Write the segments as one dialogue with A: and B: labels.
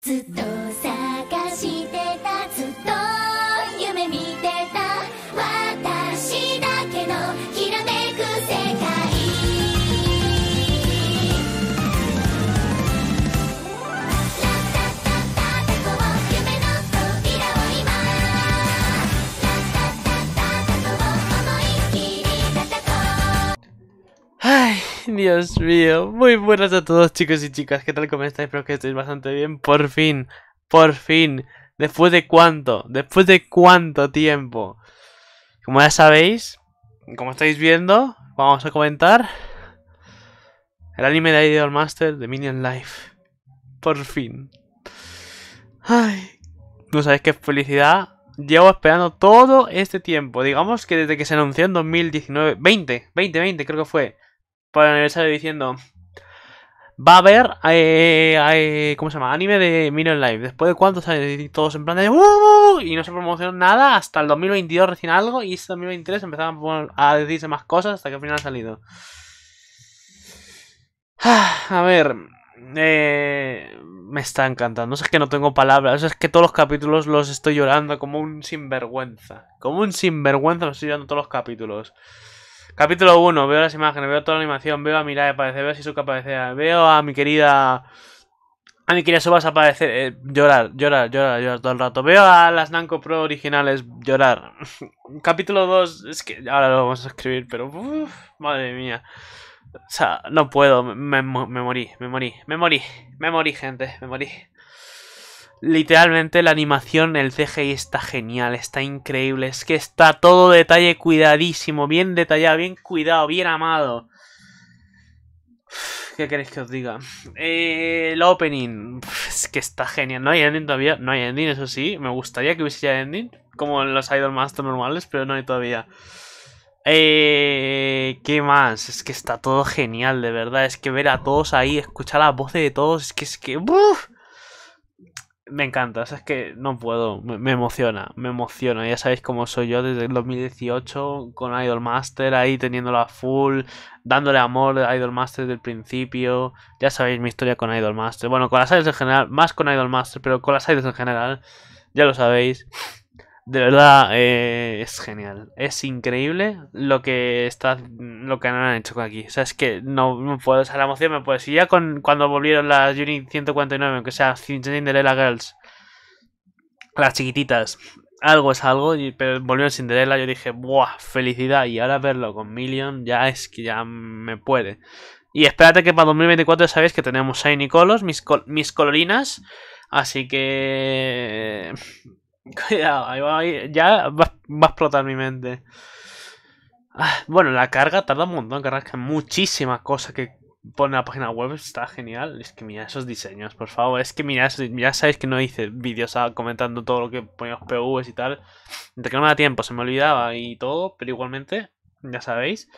A: ずっと Dios mío, muy buenas a todos chicos y chicas, ¿qué tal? ¿Cómo estáis? Espero que estéis bastante bien, por fin, por fin, después de cuánto, después de cuánto tiempo. Como ya sabéis, como estáis viendo, vamos a comentar el anime de IDOLMASTER Master de Minion Life, por fin. Ay, no sabéis qué felicidad, llevo esperando todo este tiempo, digamos que desde que se anunció en 2019, 20, 2020 creo que fue para el aniversario diciendo va a haber, eh, eh, eh, ¿cómo se llama? Anime de Minion Live. Después de cuántos años, todos en plan de uh, uh, uh", Y no se promocionó nada hasta el 2022 recién algo. Y este 2023 empezaban a decirse más cosas hasta que al final ha salido. A ver. me está encantando. No Es que no tengo palabras. Es que todos los capítulos los estoy llorando como un sinvergüenza. Como un sinvergüenza los estoy llorando todos los capítulos. Capítulo 1. Veo las imágenes, veo toda la animación, veo a Mirai aparecer, veo a Shizuka aparecer, veo a mi querida... A mi querida aparecer, eh, llorar, llorar, llorar, llorar todo el rato. Veo a las Nanco Pro originales llorar. Capítulo 2, es que ahora lo vamos a escribir, pero... madre mía. O sea, no puedo, me morí, me morí, me morí, me morí, gente, me morí. Literalmente la animación, el CGI está genial, está increíble, es que está todo detalle cuidadísimo, bien detallado, bien cuidado, bien amado. ¿Qué queréis que os diga? Eh, el opening, es que está genial, no hay ending todavía, no hay ending, eso sí, me gustaría que hubiese ya ending, como en los Idol Master normales, pero no hay todavía. Eh, ¿Qué más? Es que está todo genial, de verdad, es que ver a todos ahí, escuchar la voz de todos, es que es que me encanta, es que no puedo, me, emociona, me emociona. Ya sabéis cómo soy yo desde el 2018 con Idol Master ahí a full, dándole amor a Master desde el principio. Ya sabéis mi historia con Idol Master, bueno, con las idols en general, más con Idol Master, pero con las idols en general, ya lo sabéis. De verdad, eh, es genial. Es increíble lo que está, lo que han hecho aquí. O sea, es que no, puedo, o la emoción me puede. Si ya con, cuando volvieron las Unit 149, aunque sea Cinderella Girls, las chiquititas, algo es algo, pero volvieron Cinderella, yo dije, ¡buah! Felicidad. Y ahora verlo con Million ya es que ya me puede. Y espérate que para 2024 sabéis que tenemos Shiny Colors, mis, mis colorinas. Así que Cuidado, ya va, a explotar mi mente. Ah, bueno, la carga tarda un montón, carga muchísimas cosas que pone la página web, está genial. Es que mira esos diseños, por favor. Es que mira, ya sabéis que no hice vídeos ah, comentando todo lo que ponía los PVs y tal. Entre que no me da tiempo, se me olvidaba y todo, pero igualmente, ya sabéis.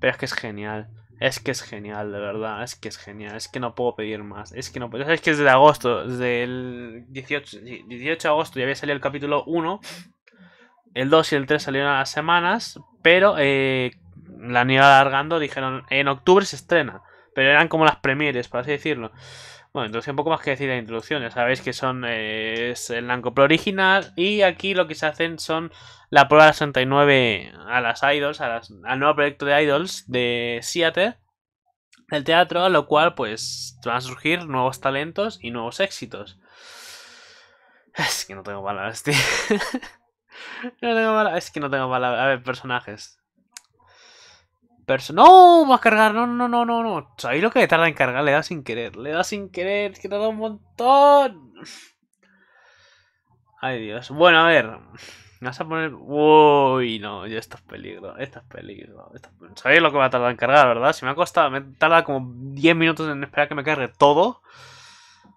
A: Pero es que es genial. Es que es genial, de verdad. Es que es genial. Es que no puedo pedir más. Es que no puedo. Es que agosto, desde el 18, 18 de agosto ya había salido el capítulo 1. El 2 y el 3 salieron a las semanas. Pero eh, la han ido alargando. Dijeron, en octubre se estrena. Pero eran como las premieres, por así decirlo. Bueno, introducción, poco más que decir de introducción. Ya sabéis que son eh, es el Pro original. Y aquí lo que se hacen son la prueba 69 a las Idols, al nuevo proyecto de Idols de Seattle, el teatro, a lo cual pues van a surgir nuevos talentos y nuevos éxitos. Es que no tengo palabras, tío. no tengo palabras. Es que no tengo palabras. A ver, personajes. ¡No! va a cargar. No, no, no, no, no. ¿Sabéis lo que tarda en cargar? Le da sin querer. Le da sin querer. Que tarda un montón. Ay, Dios. Bueno, a ver. Me vas a poner. Uy, no, yo esto es peligro, esto es peligro. Sabéis lo que va a tardar en cargar, ¿verdad? Si me ha costado, me tarda como 10 minutos en esperar que me cargue todo.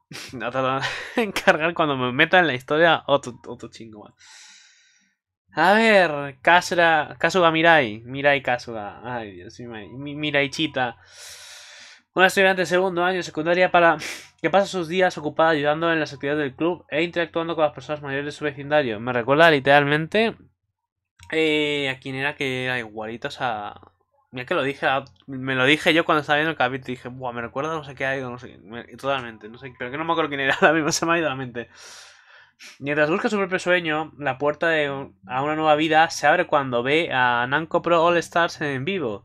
A: va a tardar en cargar cuando me meta en la historia otro, chingo más. A ver, Kasura, Kasuga Mirai. Mirai Kasuga. Ay, Dios mío. Miraichita. Una estudiante de segundo año de secundaria para que pasa sus días ocupada ayudando en las actividades del club e interactuando con las personas mayores de su vecindario. Me recuerda literalmente eh, a quien era que era igualitos a... Mira que lo dije, ah, me lo dije yo cuando estaba viendo el capítulo. Dije, Buah, me recuerda no sé qué ha ido, no sé Totalmente, no sé, pero que no me acuerdo quién era. la misma se me ha ido a la mente. Mientras busca su propio sueño, la puerta de a una nueva vida se abre cuando ve a Namco Pro All Stars en vivo.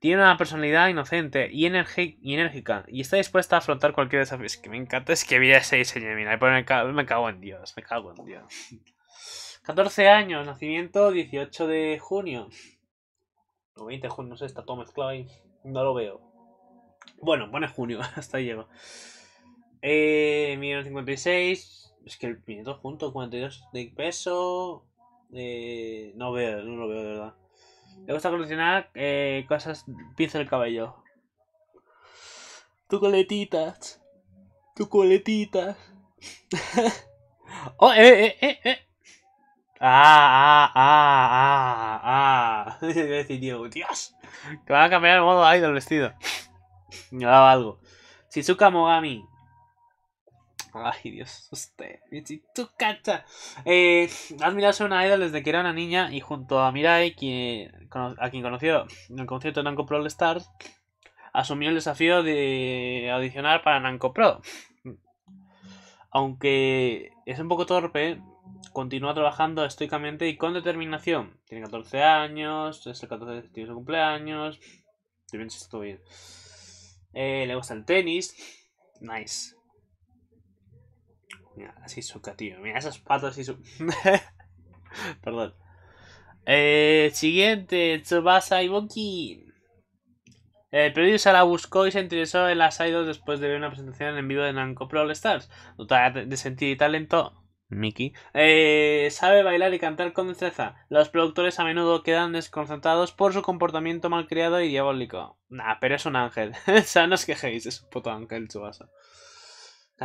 A: Tiene una personalidad inocente y, enérgica y está dispuesta a afrontar cualquier desafío. Es que me encanta, es que vida ese diseño, mira, me, cago, me cago en Dios, me cago en Dios. 14 años, nacimiento 18 de junio. O 20 de junio, no sé, está todo mezclado ahí. No lo veo. Bueno, pone junio, hasta ahí llego. Eh, 1956. Es que el pineto junto, 42 de peso. Eh, no veo, no lo veo de verdad. Me gusta coleccionar eh, cosas, pinza del cabello. Tu coletitas. Tu coletitas. oh, eh, eh, eh, eh. Ah, ah, ah, ah, ah. decir, Diego? Dios. Que van a cambiar el modo del vestido. Me dado algo. Shizuka Mogami. Ay, Dios, usted. tú cacha. Eh, mirado a una idol desde que era una niña y junto a Mirai, quien, a quien conoció en el concierto de Nanko Pro All Stars, asumió el desafío de audicionar para Nanko Pro. Aunque es un poco torpe, continúa trabajando estoicamente y con determinación. Tiene 14 años, es el 14 de su cumpleaños. Estoy bien, bien. Eh, le gusta el tenis. Nice así suca, tío. Mira esos patos y su. Perdón. Eh, siguiente, Tsubasa Iboki. El eh, periodista la buscó y se interesó en las idols después de ver una presentación en vivo de Namco Pro All Stars. Dotada de sentido y talento, Miki. Eh, sabe bailar y cantar con destreza. Los productores a menudo quedan desconcertados por su comportamiento malcriado y diabólico. Nah, pero es un ángel. o sea, no os quejéis, es un puto ángel Tsubasa.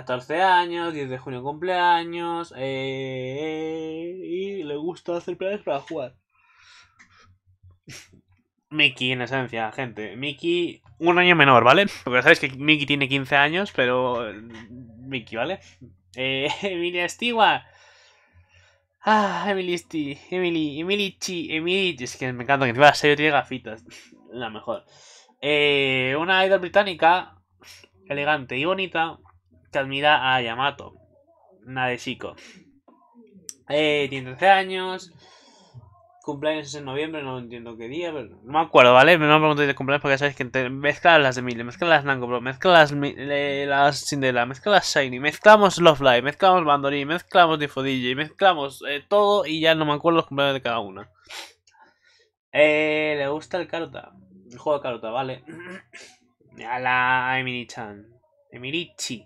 A: 14 años, 10 de junio cumpleaños, eh, eh, y le gusta hacer planes para jugar. Mickey en esencia, gente. Mickey, un año menor, ¿vale? Porque sabéis que Mickey tiene 15 años, pero. Eh, Mickey, ¿vale? Eh, Emilia Ah, Emily Sti. Emily. Emily Chi. Es que me encanta que te la serie tiene gafitas. La mejor. Eh, una idol británica. Elegante y bonita admira a Yamato, de Eh, tiene 13 años. Cumpleaños es en noviembre, no entiendo qué día, pero no me acuerdo, ¿vale? No me preguntéis de cumpleaños porque ya sabéis que mezclan mezcla las de Mille, mezcla las Nango Bro, mezcla las, eh, las Cinderella, mezcla las Shiny, mezclamos Love Live, mezclamos Bandori mezclamos Tifo mezclamos eh, todo y ya no me acuerdo los cumpleaños de cada una. Eh, le gusta el Carota, el juego de Carota, ¿vale? A la Emirichan Emirichi.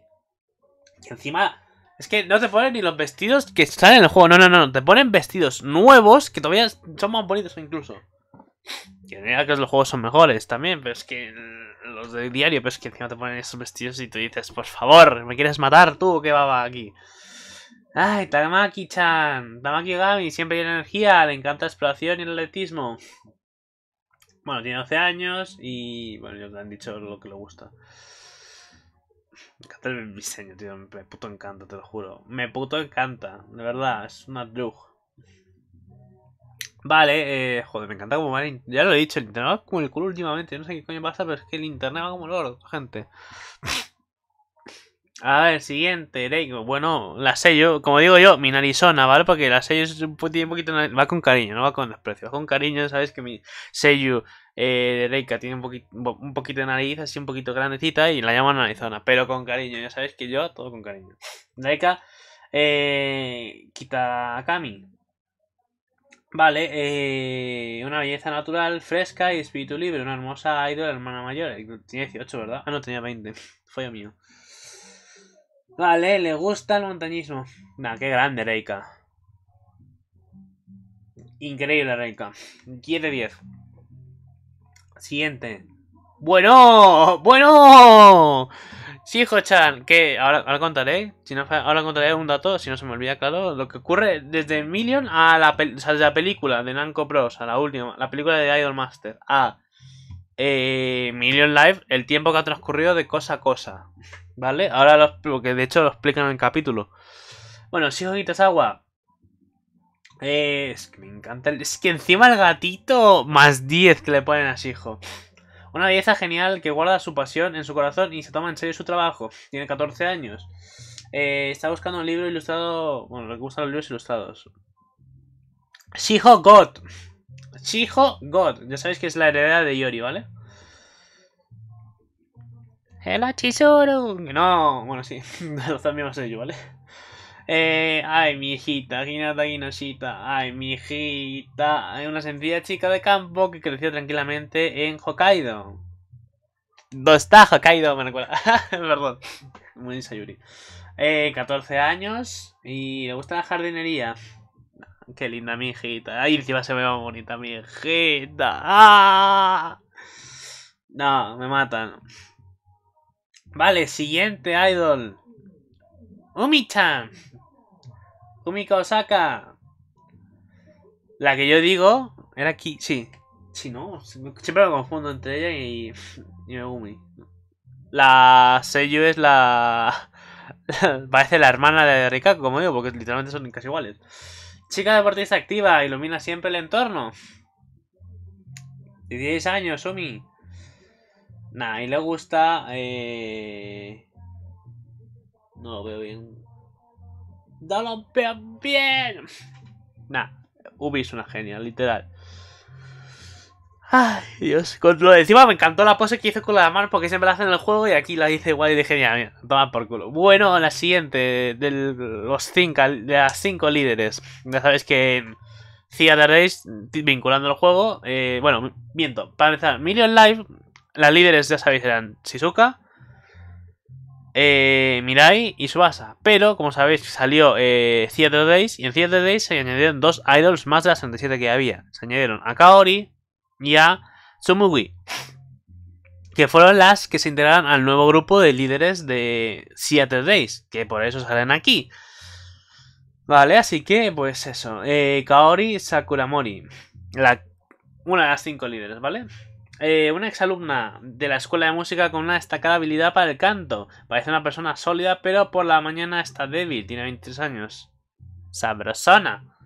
A: Y encima. Es que no te ponen ni los vestidos que están en el juego. No, no, no. Te ponen vestidos nuevos que todavía son más bonitos incluso. Que mira que los juegos son mejores también, pero es que los de diario, pero es que encima te ponen esos vestidos y tú dices, por favor, ¿me quieres matar tú? ¿Qué baba aquí? Ay, Tamaki-chan. Tamaki Gami siempre tiene energía, le encanta la exploración y el atletismo. Bueno, tiene 12 años y bueno, ellos te han dicho lo que le gusta. Me encanta el diseño, tío. Me puto encanta, te lo juro. Me puto encanta, de verdad. Es una drug. Vale, eh, joder, me encanta como va Ya lo he dicho, el internet va como el culo últimamente. No sé qué coño pasa, pero es que el internet va como el oro, gente. A ver, siguiente, Reiko, Bueno, la sello, como digo yo, mi narizona, ¿vale? Porque la sello es un poquito, va con cariño, no va con desprecio, va con cariño, sabes que mi sello eh, de Reika tiene un poquito, de nariz, así un poquito grandecita y la llamo narizona, pero con cariño, ya sabes que yo todo con cariño. Reika eh, quita Kami. Vale, eh, una belleza natural, fresca y espíritu libre, una hermosa idol, hermana mayor. Tiene 18, ¿verdad? Ah, no, tenía 20. Fue mío. Vale, le gusta el montañismo. Nah, qué grande, Reika. Increíble, Reika. 10 10. Siguiente. ¡Bueno! Sí, Shijo-chan, que ahora, contaré, ahora contaré un dato, si no se me olvida, claro, lo que ocurre desde Million a la, la película de Nanco Bros, a la última, la película de Idol Master, a eh, Million Live, el tiempo que ha transcurrido de cosa a cosa. ¿Vale? Ahora lo, que de hecho lo explican en el capítulo. Bueno, si ojitas agua. es que me encanta. El, es que encima el gatito más 10 que le ponen a hijo Una belleza genial que guarda su pasión en su corazón y se toma en serio su trabajo. Tiene 14 años. Eh, está buscando un libro ilustrado. Bueno, le gustan los libros ilustrados. Shijo God. Shijo God. Ya sabéis que es la heredera de Yori, ¿vale? ¡El Que No, bueno, sí, los también a soy yo, ¿vale? Eh, ay, mi hijita, ay, mi hijita. Hay una sencilla chica de campo que creció tranquilamente en Hokkaido. ¿Dónde está Hokkaido? Me recuerda. Perdón, muy sayuri. Eh, 14 años y le gusta la jardinería. Qué linda mi hijita. Ay, encima se ve muy bonita mi hijita. ¡Ah! No, me matan. Vale, siguiente idol. Umi-chan. Osaka. La que yo digo era aquí. Sí. si no. Siempre me confundo entre ella y, y Umi. La Seiyu es la... Parece la hermana de Rikako, como digo, porque literalmente son casi iguales. Chica deportista activa, ilumina siempre el entorno. 10 años, Umi. Nah, y le gusta... Eh, no lo veo bien. veo bien! Nah, Ubi es una genia, literal. Ay, Dios. lo de encima me encantó la pose que hizo con la mano porque siempre la hacen en el juego y aquí la dice igual y de genial, toma por culo. Bueno, la siguiente, de, los cinco, de las cinco líderes. Ya sabéis que de Race, vinculando el juego, eh, bueno, miento, para empezar, Million Life las líderes, ya sabéis, eran Shizuka, eh, Mirai y Suasa. Pero, como sabéis, salió eh, Theater Days y en Theater Days se añadieron dos idols más de las 37 que había. Se añadieron a Kaori y a Tsumugi, que fueron las que se integraron al nuevo grupo de líderes de Theater Days, que por eso salen aquí. Vale, así que, pues eso. Eh, Kaori Sakuramori, la, una de las cinco líderes, ¿vale? eh, una exalumna de la escuela de música con una destacada habilidad para el canto. Parece una persona sólida, pero por la mañana está débil, tiene 23 años. Sabrosona.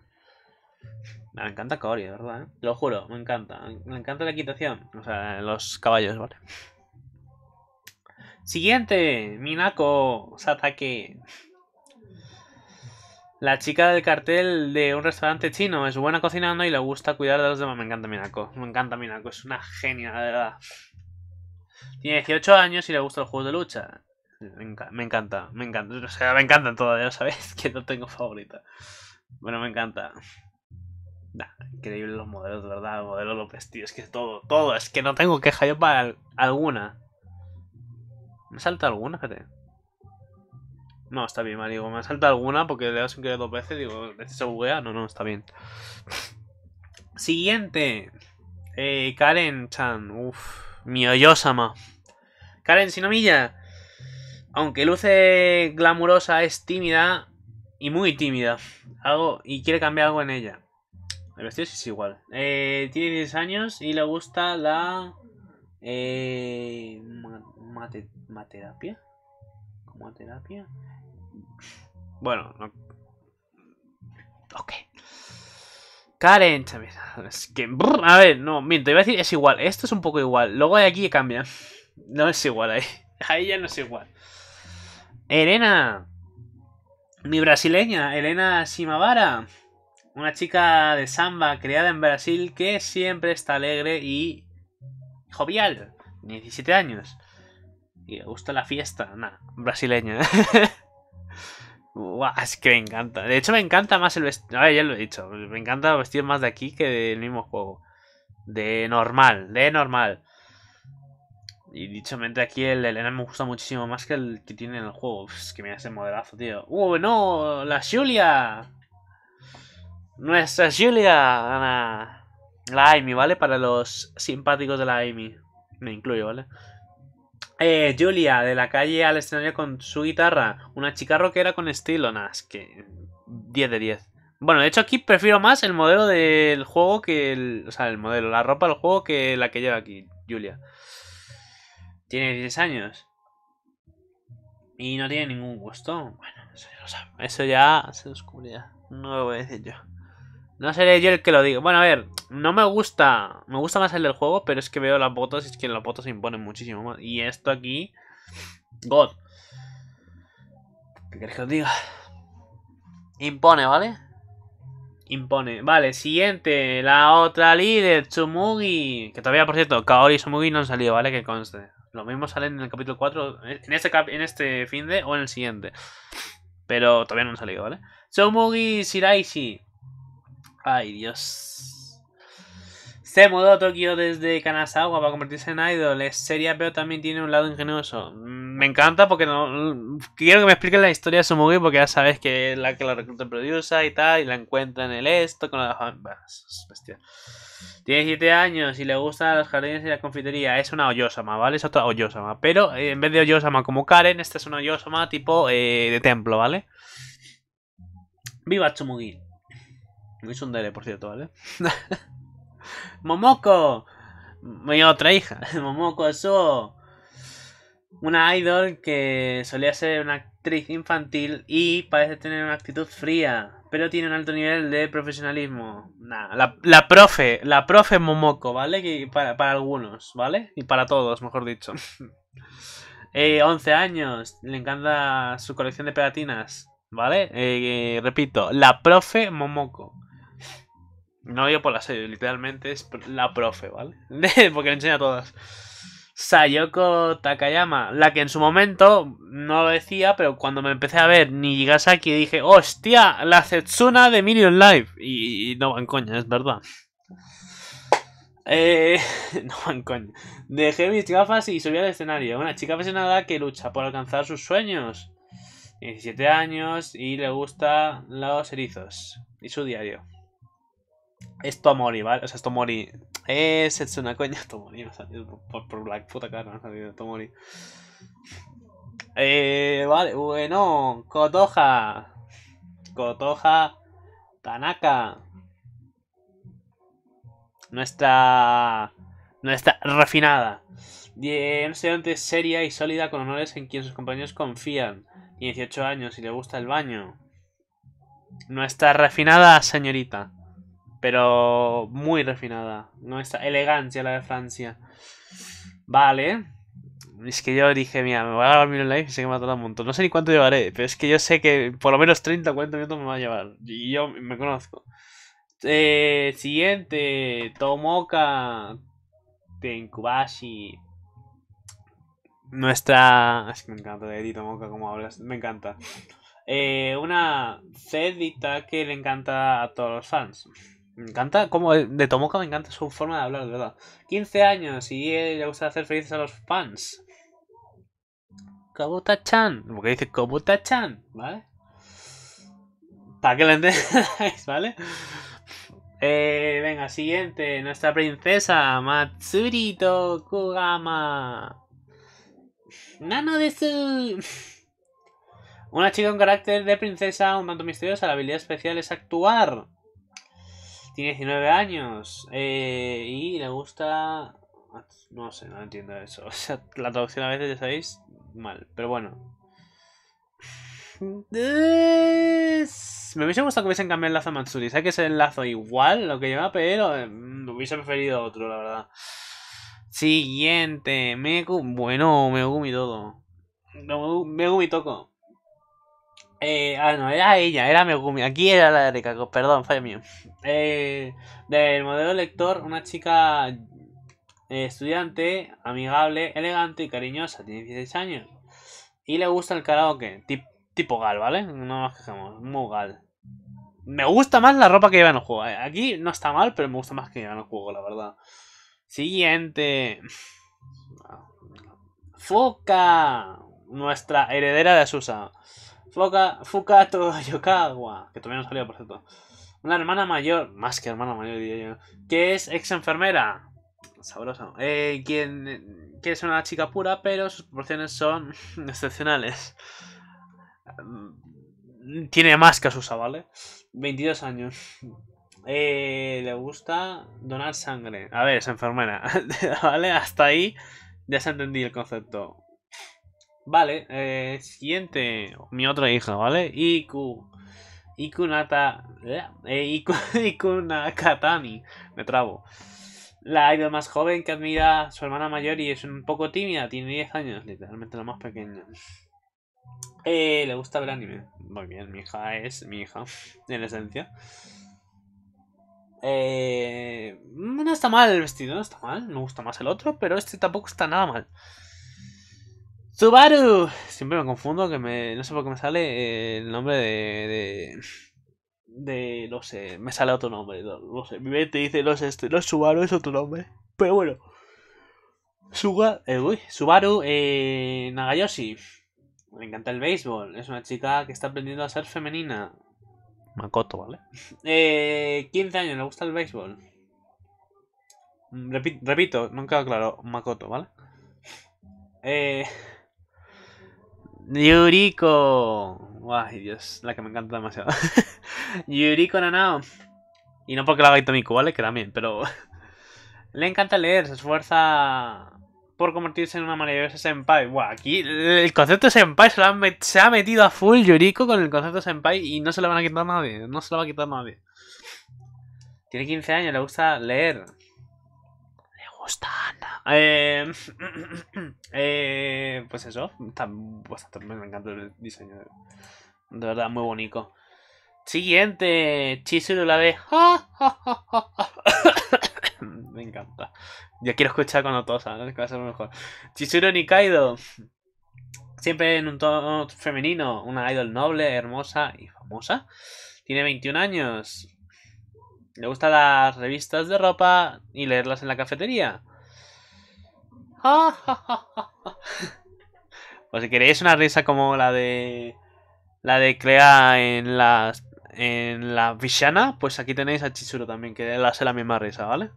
A: Me encanta Kaori, ¿verdad? ¿eh? Lo juro, me encanta. Me encanta la equitación. O sea, los caballos, ¿vale? Siguiente, Minako Satake. La chica del cartel de un restaurante chino es buena cocinando y le gusta cuidar de los demás. Me encanta Minako. Me encanta Minako. Es una genia, de verdad. Tiene 18 años y le gusta los juegos de lucha. Me, encanta, me encanta. O sea, me encantan todas, ya sabéis que no tengo favorita. Bueno, me encanta. increíble los modelos, de verdad. El modelo López, Es que todo, todo. Es que no tengo queja yo para alguna. Me salta alguna, te...? No, está bien, digo, me salta alguna porque le das un dos veces. Digo, ¿este se buguea? No, no, está bien. Siguiente. Eh, Karen Chan. Uf, mi oyosama. Karen Sinomilla. Aunque luce glamurosa, es tímida y muy tímida. y quiere cambiar algo en ella. El vestido es igual. Eh, tiene 10 años y le gusta la. Eh, ¿Materapia? mate, terapia? Bueno, no. Ok. Karen que. a ver, no, miento, iba a decir es igual. Esto es un poco igual. Luego de aquí cambia. No es igual ahí. Ahí ya no es igual. Elena. Mi brasileña, Elena Simavara. Una chica de samba criada en Brasil que siempre está alegre y jovial. 17 años. Y le gusta la fiesta. Nada, brasileña. es que me encanta. De hecho, me encanta más el vestido. ya lo he dicho. Me encanta vestir más de aquí que del mismo juego. De normal, de normal. Y dicho mente, aquí el Elena me gusta muchísimo más que el que tiene en el juego. es que me hace modelazo, tío. ¡Uh, no! ¡La Julia! ¡Nuestra Julia! La Amy, ¿vale? Para los simpáticos de la Amy. Me incluyo, ¿vale? Eh, Julia, de la calle al escenario con su guitarra. Una chica rockera con estilo. Nada, que 10 de 10. Bueno, de hecho aquí prefiero más el modelo del juego que el... O sea, el modelo, la ropa del juego que la que lleva aquí, Julia. Tiene 10 años. Y no tiene ningún gusto. Bueno, eso ya, lo sabe. Eso ya se descubrirá. No lo voy a decir yo. No seré yo el que lo diga. Bueno, a ver. No me gusta. Me gusta más el del juego, pero es que veo las botas y es que las botas se imponen muchísimo Y esto aquí. God. ¿Qué queréis que os diga? Impone, ¿vale? Impone. Vale, siguiente. La otra líder, Chumugi Que todavía, por cierto, Kaori y Tsumugi no han salido, ¿vale? Que conste. Lo mismo salen en el capítulo 4, en este, en este fin de o en el siguiente. Pero todavía no han salido, ¿vale? Tsumugi Shiraishi. Ay, Dios. Este modo Tokio desde Kanazawa para convertirse en idol. Es seria, pero también tiene un lado ingenioso. Mm, me encanta porque no, mm, quiero que me expliquen la historia de Sumugi porque ya sabes que es la que la recluta produce y tal, y la encuentra en el esto con la Tiene 7 años y le gustan los jardines y la confitería. Es una Oyosama, ¿vale? Es otra Oyosama. Pero eh, en vez de Oyosama como Karen, esta es una Oyosama tipo eh, de templo, ¿vale? Viva Tsumugi. Muy un por cierto, ¿vale? Momoko, mi otra hija, Momoko eso una idol que solía ser una actriz infantil y parece tener una actitud fría, pero tiene un alto nivel de profesionalismo. la, profe, la profe Momoko, ¿vale? para, algunos, ¿vale? Y para todos, mejor dicho. 11 eh, años, le encanta su colección de pegatinas, ¿vale? Eh, eh, repito, la profe Momoko. No yo por la serie, literalmente es la profe, ¿vale? Porque me enseña a todas. Sayoko Takayama, la que en su momento no lo decía, pero cuando me empecé a ver ni aquí, dije, ¡hostia! La Setsuna de Million Life. Y, no van coña, es verdad. Eh, no van coña. Dejé mis gafas y subí al escenario. Una chica apasionada que lucha por alcanzar sus sueños. 17 años y le gustan los erizos. Y su diario. Esto mori, ¿vale? O sea, esto Tomori. Es, es una coña Tomori, me ha por, la puta cara, me ha salido Tomori. Eh, vale, bueno, Kotoha. Kotoha Tanaka. Nuestra. Nuestra refinada. Bien, estudiante seria y sólida con honores en quien sus compañeros confían. 18 años y le gusta el baño. Nuestra refinada señorita pero muy refinada. Nuestra elegancia la de Francia. Vale. Es que yo dije, mira, me voy a grabar mi live y sé que me va a un montón. No sé ni cuánto llevaré, pero es que yo sé que por lo menos 30 o 40 minutos me va a llevar. Y yo me conozco. Eh, siguiente, Tomoka Tenkubashi. Nuestra... Es que me encanta de Tomoka como hablas. Me encanta. Eh, una cedita que le encanta a todos los fans. Me encanta, como eh, de Tomoka me encanta su forma de hablar, de verdad. 15 años y le gusta hacer felices a los fans. Kabuta-chan. Porque dice Kabuta-chan, ¿vale? Para que lo entendáis, ¿vale? Eh, venga, siguiente. Nuestra princesa Matsurito Kugama. Nano de su. Una chica con carácter de princesa un tanto misteriosa. La habilidad especial es actuar. Tiene 19 años eh, y le gusta... No sé, no entiendo eso. O sea, la traducción a veces, ya sabéis, mal. Pero bueno. Me hubiese gustado que hubiesen cambiado el lazo a Matsuri. Sé que es el lazo igual, lo que lleva, pero eh, me mm, hubiese preferido otro, la verdad. Siguiente. Megumi. Bueno, Megumi todo. Me Megumi Toco. Eh, ah, no, era ella, era Megumi. Aquí era la de perdón, fue mío. Eh, del modelo lector, una chica eh, estudiante, amigable, elegante y cariñosa, tiene 16 años. Y le gusta el karaoke, tipo gal, ¿vale? No nos quejemos muy gal. Me gusta más la ropa que lleva en el juego. Aquí no está mal, pero me gusta más que lleva en el juego, la verdad. Siguiente. Foca, nuestra heredera de Asusa. Fuka, Fukato Yokawa, que todavía no salió, por cierto. Una hermana mayor, más que hermana mayor, diría yo, que es ex enfermera. Sabroso. Eh, quien quiere ser una chica pura, pero sus proporciones son excepcionales. Mm, tiene más que Susa, ¿vale? 22 años. Eh, le gusta donar sangre. A ver, es enfermera. ¿Vale? Hasta ahí ya se entendí el concepto. Vale, eh, siguiente, mi otra hija, ¿vale? Iku. Ikunata. Eh, eh Iku, Ikunakatani. Me trabo. La idol más joven que admira a su hermana mayor y es un poco tímida, tiene 10 años, literalmente la más pequeña. Eh, le gusta ver anime. Muy bien, mi hija es mi hija, en esencia. no está mal el vestido, no está mal. no gusta más el otro, pero este tampoco está nada mal. Subaru. Siempre me confundo que me, no sé por qué me sale eh, el nombre de, de, de no sé, me sale otro nombre, no, sé, mi mente dice no es este, no es Subaru, es otro nombre, pero bueno. Suga, eh, uy, Subaru eh, Nagayoshi. Me encanta el béisbol. Es una chica que está aprendiendo a ser femenina. Makoto, ¿vale? Eh, 15 años, le gusta el béisbol. Repito, nunca claro, Makoto, ¿vale? Eh, Yuriko. Ay, Dios, la que me encanta demasiado. Yuriko Nanao. Y no porque la haga Itomiku, ¿vale? Que también, pero... Le encanta leer, se esfuerza por convertirse en una maravillosa senpai. Buah, aquí el concepto senpai se, ha metido a full Yuriko con el concepto senpai y no se lo van a quitar nadie. No se lo va a quitar nadie. Tiene 15 años, le gusta leer. Eh, eh, pues eso, me encanta el diseño. De verdad, muy bonito. Siguiente, Chizuru la de... me encanta. ya quiero escuchar cuando todos ¿no? que va a ser lo mejor. Chizuru Nikaido. Siempre en un tono femenino, una idol noble, hermosa y famosa. Tiene 21 años. Le gustan las revistas de ropa y leerlas en la cafetería. Pues si queréis una risa como la de. La de Clea en las. En la vishana pues aquí tenéis a Chichuro también, que le hace la misma risa, ¿vale?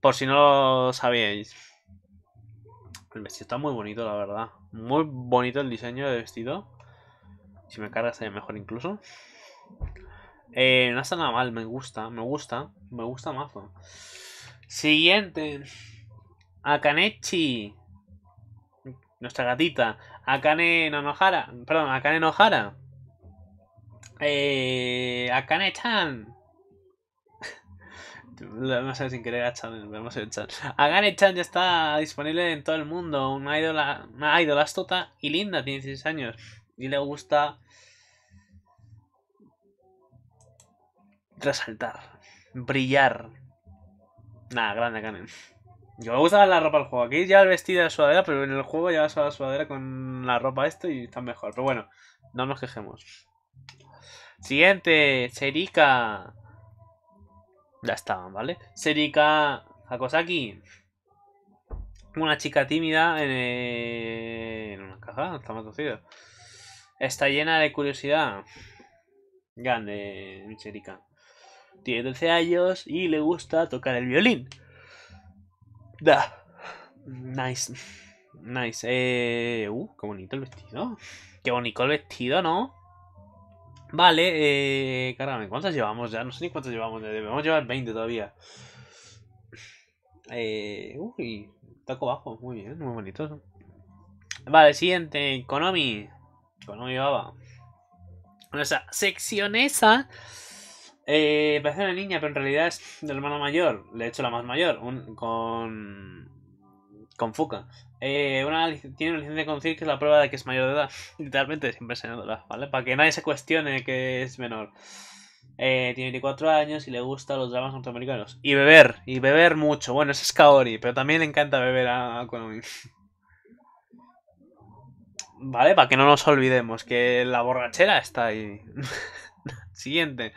A: Por si no lo sabíais. El vestido está muy bonito, la verdad. Muy bonito el diseño del vestido. Si me cargas, mejor incluso. Eh, no está nada mal, me gusta, me gusta, me gusta mazo. Siguiente. Akanechi. Nuestra gatita. Akane Nonohara. Perdón, Akane Nohara. Eh, Akane-chan. Lo sé sin querer a Chan, lo hemos Akane Chan ya está disponible en todo el mundo. Una ídola, una idolastota y linda, tiene 16 años. Y le gusta resaltar, brillar. Nada, grande Canon. Yo me gusta la ropa del juego. Aquí ya el vestido de sudadera, pero en el juego ya vas a la sudadera con la ropa esto y está mejor. Pero bueno, no nos quejemos. Siguiente, Serika. Ya estaban, ¿vale? Serika Hakosaki. Una chica tímida eh, en, una caja, está más Está llena de curiosidad. Grande, Serika tiene 13 años y le gusta tocar el violín. Da. Nice. Nice. Eh, uh, qué bonito el vestido. Qué bonito el vestido, ¿no? Vale, eh, cárgame. ¿Cuántas llevamos ya? No sé ni cuántas llevamos. Debemos llevar 20 todavía. Eh, uy, taco bajo. Muy bien, muy bonito. Vale, siguiente. Konami. Konami Baba. sea, sección esa eh, parece una niña, pero en realidad es la hermana mayor. Le he hecho la más mayor. con. Con Fuca eh, tiene una licencia de conducir que es la prueba de que es mayor de edad. Literalmente, siempre enseñándola, ¿vale? Para que nadie se cuestione que es menor. Eh, tiene 24 años y le gustan los dramas norteamericanos. Y beber, y beber mucho. Bueno, ese es Kaori, pero también le encanta beber a Konami. Vale, para que no nos olvidemos que la borrachera está ahí. Siguiente.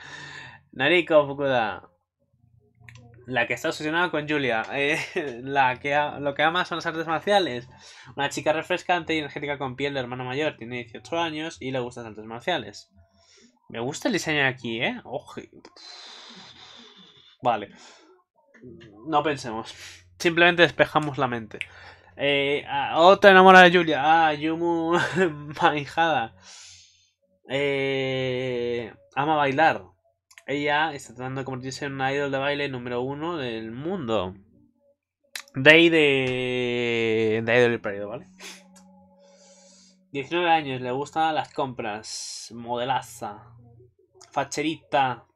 A: Nariko Fukuda. La que está obsesionada con Julia. Eh, la que lo que ama son las artes marciales. Una chica refrescante y energética con piel de hermano mayor. Tiene 18 años y le gustan las artes marciales. Me gusta el diseño de aquí, ¿eh? Vale. No pensemos. Simplemente despejamos la mente. Eh, otra enamorada de Julia. Ah, Yumu Manjada. Eh, ama bailar. Ella está tratando de convertirse en una idol de baile número uno del mundo. Day de, de del periodo, ¿vale? 19 años, le gustan las compras. Modelaza. Facherita.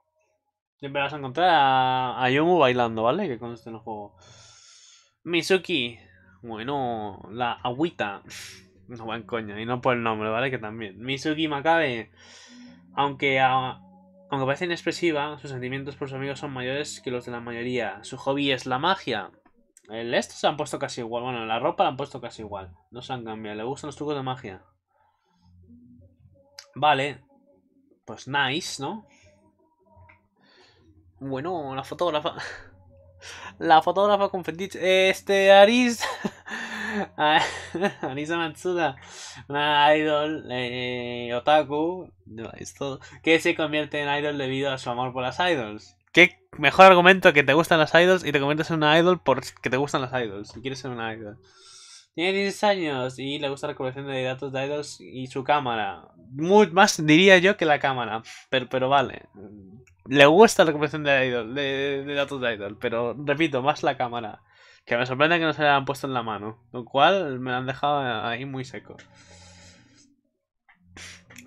A: Siempre vas a encontrar a, a bailando, ¿vale? Que con en no juego. Mizuki. Bueno, la agüita. No en coña, y no por el nombre, ¿vale? Que también. Mizuki Makabe. Aunque a, aunque parece inexpresiva, sus sentimientos por sus amigos son mayores que los de la mayoría. Su hobby es la magia. El esto se han puesto casi igual. Bueno, la ropa la han puesto casi igual. No se han cambiado. Le gustan los trucos de magia. Vale. Pues nice, ¿no? Bueno, la fotógrafa. La fotógrafa con fetiche. Este, Aris. Ah, Anisa Matsuda, una idol eh, otaku, esto, que se convierte en idol debido a su amor por las idols. Qué mejor argumento que te gustan las idols y te conviertes en una idol porque te gustan las idols si quieres ser una idol. Tiene 10 años y le gusta la colección de datos de idols y su cámara. más diría yo que la cámara, pero, pero vale. Le gusta la colección de, idol, de datos de idol, pero repito, más la cámara. Que me sorprende que no se le hayan puesto en la mano. Lo cual me han dejado ahí muy seco.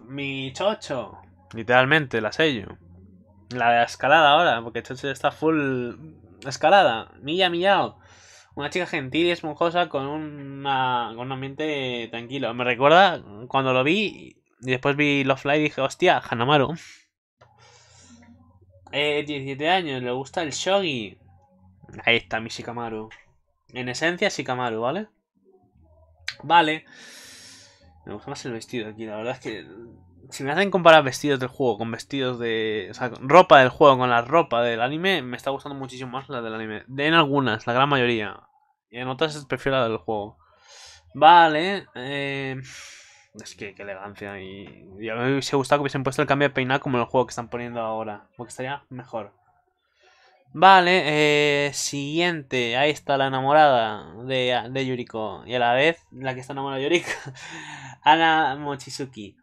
A: Mi chocho. Literalmente, la sello. La de la escalada ahora, porque chocho está full escalada. Milla, millao. Una chica gentil y esponjosa con, una, con un ambiente tranquilo. Me recuerda cuando lo vi y después vi Love fly y dije, hostia, Hanamaru. 17 eh, años, le gusta el shogi. Ahí está mi en esencia, Shikamaru, ¿vale? Vale. Me gusta más el vestido aquí, la verdad es que... Si me hacen comparar vestidos del juego con vestidos de... O sea, ropa del juego con la ropa del anime, me está gustando muchísimo más la del anime. En algunas, la gran mayoría. Y en otras prefiero la del juego. Vale. Eh... Es que qué elegancia. Y, y a mí me hubiese gustado que hubiesen puesto el cambio de peinado como en el juego que están poniendo ahora. Porque estaría mejor. Vale, eh, siguiente. Ahí está la enamorada de, de, Yuriko. Y a la vez, la que está enamorada de Yuriko. Ana Mochizuki.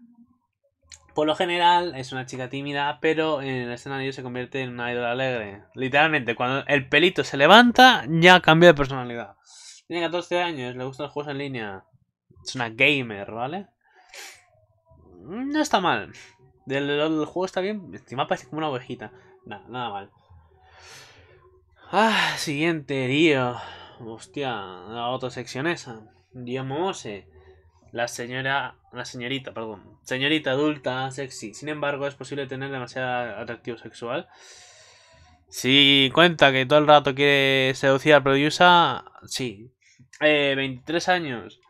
A: Por lo general, es una chica tímida, pero en el escenario se convierte en una ídola alegre. Literalmente, cuando el pelito se levanta, ya cambia de personalidad. Tiene 14 años, le gustan los juegos en línea. Es una gamer, ¿vale? No está mal. El, juego está bien. Encima parece como una ovejita. Nada, nada mal. Ah, siguiente río, Hostia, la otra sección esa. La señora. La señorita, perdón. Señorita adulta, sexy. Sin embargo, es posible tener demasiado atractivo sexual. Si cuenta que todo el rato quiere seducir al producer, sí. Eh, 23 años.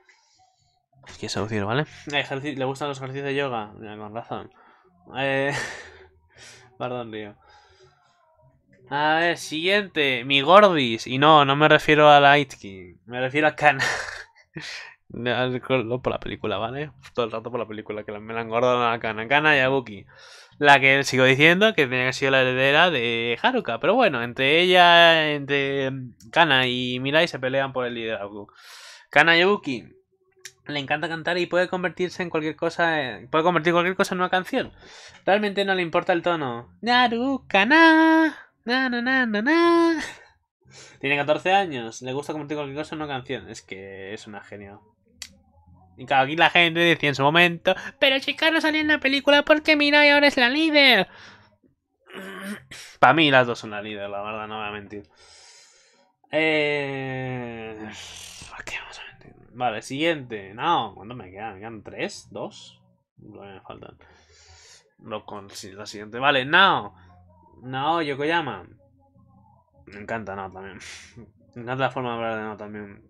A: Quiere seducir, ¿vale? le gustan los ejercicios de yoga. con razón. Eh... Perdón, tío. A ver, siguiente. Mi Gordis. Y no, no me refiero a la King... Me refiero a Kana. por la película, ¿vale? Todo el rato por la película, que me la engordaron a la Kana. Kana y La que sigo diciendo que tenía que ser la heredera de Haruka. Pero bueno, entre ella, entre Kana y Mirai se pelean por el liderazgo. Kana Yabuki... le encanta cantar y puede convertirse en cualquier cosa, eh, puede convertir cualquier cosa en una canción. Realmente no le importa el tono. Naruka KANA... Na, na, na, na, na. Tiene 14 años, le gusta convertir cualquier cosa en una canción. Es que es una genio. Y cada aquí la gente decía en su momento, pero si no salía en la película porque mira y ahora es la líder. Para mí las dos son la líder, la verdad, no voy a mentir. Eh... qué vamos a mentir? Vale, siguiente. No, ¿cuánto me quedan? ¿Me quedan tres? ¿Dos? No me faltan. Lo con... La siguiente. Vale, no. No, Yokoyama. Me encanta No también. Me encanta la forma de hablar de No también.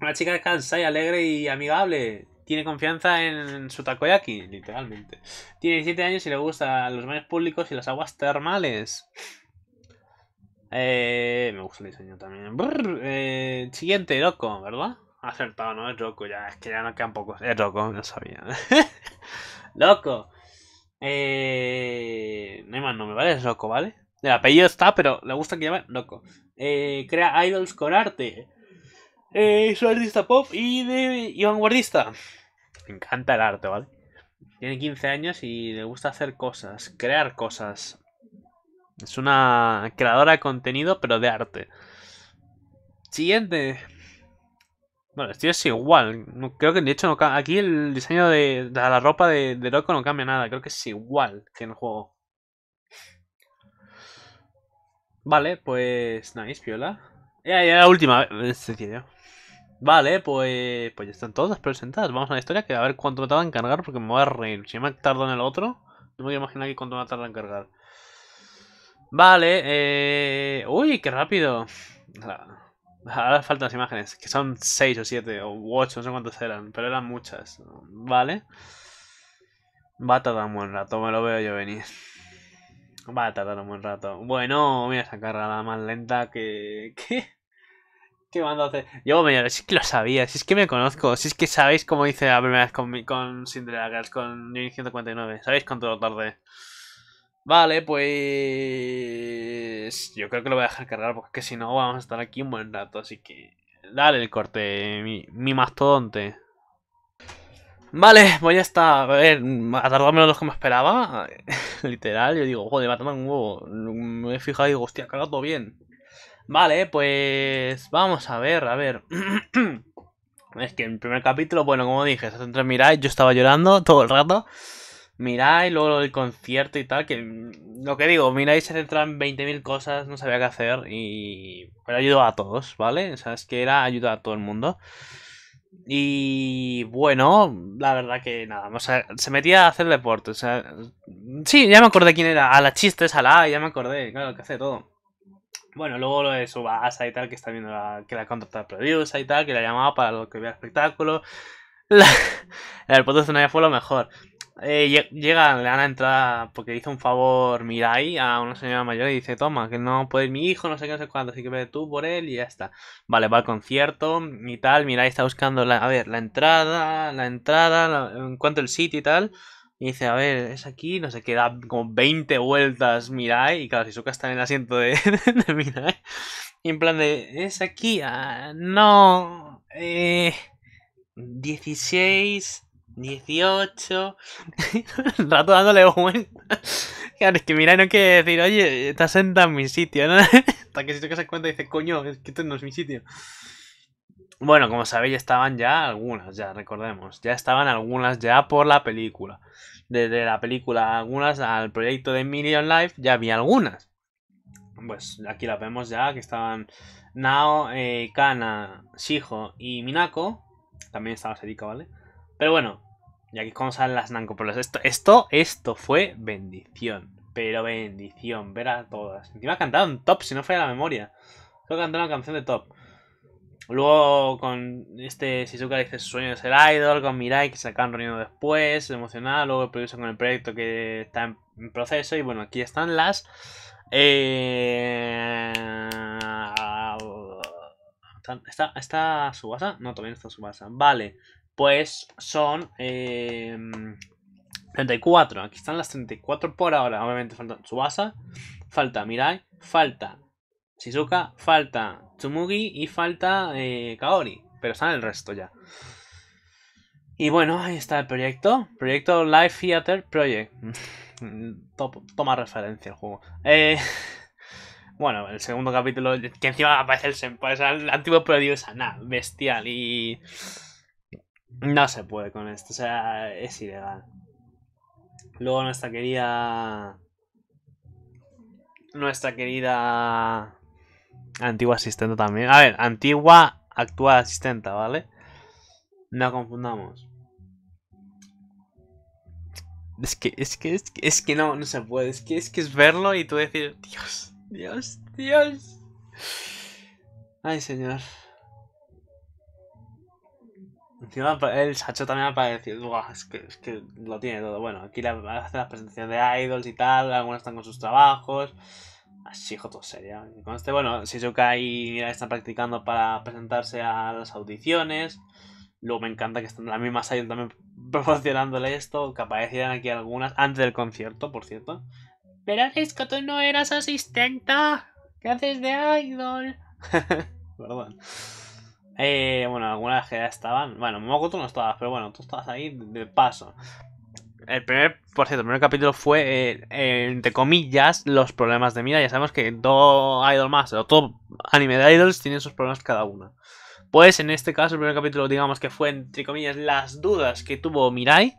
A: Una chica descansa y alegre y amigable. Tiene confianza en su takoyaki, literalmente. Tiene 17 años y le gustan los baños públicos y las aguas termales. Eh, me gusta el diseño también. Eh, siguiente, loco, ¿verdad? Acertado, ¿no? Es loco, ya. Es que ya no quedan pocos. Es loco, no sabía. loco. Eh, no me vale, loco, ¿vale? El apellido está, pero le gusta que llame loco. Eh, crea idols con arte. Eh, un artista pop y de y vanguardista. Me encanta el arte, ¿vale? Tiene 15 años y le gusta hacer cosas, crear cosas. Es una creadora de contenido, pero de arte. Siguiente. Bueno, estilo es igual. Creo que de hecho no aquí el diseño de, la ropa de, Loco no cambia nada. Creo que es igual que en el juego. Vale, pues nice, piola. Ya, ya la última, eh, vez. Vale, pues, pues ya están todas presentadas. Vamos a la historia que a ver cuánto me tarda en cargar porque me voy a reír. Si me tardo en el otro, no me voy a imaginar que cuánto me tarda en cargar. Vale, eh... Uy, qué rápido. Ahora faltan las imágenes, que son 6 o 7 o 8, no sé cuántos eran, pero eran muchas. ¿Vale? Va a tardar un buen rato, me lo veo yo venir. Va a tardar un buen rato. Bueno, mira esa la más lenta que... ¿Qué? ¿Qué mando a hacer? Llevo me si es que lo sabía, si es que me conozco, si es que sabéis cómo hice la primera vez con, con Cinderella Girls, con 159. sabéis cuánto lo tardé. Vale, pues... Yo creo que lo voy a dejar cargar porque si no vamos a estar aquí un buen rato, así que... Dale el corte, mi, mastodonte. Vale, voy a estar A ver, mm, ha tardado menos que me esperaba. Literal, yo digo, joder, va a tomar un huevo. Me he fijado y digo, hostia, ha cargado todo bien. Vale, pues vamos a ver, a ver. es que en el primer capítulo, bueno, como dije, se Mirai, yo estaba llorando todo el rato miráis luego el concierto y tal, que mm, lo que digo, miráis se centran 20.000 cosas, no sabía qué hacer y... Pero ayudó a todos, ¿vale? O sea, es que era ayudar a todo el mundo. Y bueno, la verdad que nada, o se metía a hacer deporte, o sea, sí, ya me acordé quién era, a la chiste, a la ya me acordé, claro, que hace todo. Bueno, luego lo de Subasa y tal, que está viendo que la contratado Produce y tal, que la llamaba para lo que vea espectáculo. el podcast fue lo mejor. Eh, llega, le dan la entrada porque hizo un favor Mirai a una señora mayor y dice, toma, que no puede mi hijo, no sé qué, no sé cuánto, así que ve tú por él y ya está. Vale, va al concierto y tal, Mirai está buscando, la, a ver, la entrada, la entrada, en cuanto el sitio y tal. Y dice, a ver, es aquí, no sé qué, da como 20 vueltas Mirai. Y claro, si Shizuka está en el asiento de, Mirai. Y en plan de, es aquí, ah, no, eh, 16... 18. rato dándole vueltas. es que mira, no quiere decir, oye, estás sentado en mi sitio, ¿no? Hasta que si que se cuenta dice... coño, es que esto no es mi sitio. Bueno, como sabéis, estaban ya algunas, ya recordemos. Ya estaban algunas ya por la película. Desde la película, algunas al proyecto de Million Life, ya había algunas. Pues aquí las vemos ya, que estaban Nao, eh, Kana, Shijo y Minako. También estaba Serika, ¿vale? Pero bueno, y aquí como salen las nancopolas, esto, esto, esto fue bendición. Pero bendición, ver a todas. Encima cantaron top, si no falla la memoria. Creo que cantaron una canción de top. Luego con este Shizuka dice su sueño de ser idol, con Mirai que se acaban reuniendo después, emocionado. luego el proyecto con el proyecto que está en proceso y bueno, aquí están las... Eh, ¿Está, está, No, también no está Subasa. Vale, pues son 34. Em, Aquí están las 34 por ahora. Obviamente falta Tsubasa, falta Mirai, falta Shizuka, falta Tsumugi y falta eh, Kaori. Pero están el resto ya. Y bueno, ahí está el proyecto. Proyecto Live Theater Project. Toma referencia el juego. Eh, bueno, el segundo capítulo, que encima aparece el senpai, pues, el antiguo prodigio Sana, bestial y... No se puede con esto, o sea, es ilegal. Luego nuestra querida... Nuestra querida... Antigua asistente también. A ver, antigua actual asistenta, ¿vale? No confundamos. Es que, es que, es que, no, no se puede. Es que, es que es verlo y tú decir, Dios, Dios, Dios. Ay, señor el Sacho también ha aparecido es que, es que lo tiene todo. Bueno, aquí la, hace la presentaciones de idols y tal, algunas están con sus trabajos. Así, todo serio. Con este, bueno, Shizuka y mira están practicando para presentarse a las audiciones. Luego me encanta que están las mismas idols también proporcionándole esto, que aparecieran aquí algunas antes del concierto, por cierto. ¿Pero es que tú no eras asistenta. ¿Qué haces de idol? Perdón. Eh, bueno, algunas que ya estaban. Bueno, Moco tú no estabas, pero bueno, tú estabas ahí de paso. El primer, por cierto, el primer capítulo fue, eh, entre comillas, los problemas de Mirai Ya sabemos que todo Idol más, o todo anime de Idols tiene sus problemas cada uno. Pues en este caso, el primer capítulo, digamos que fue, entre comillas, las dudas que tuvo Mirai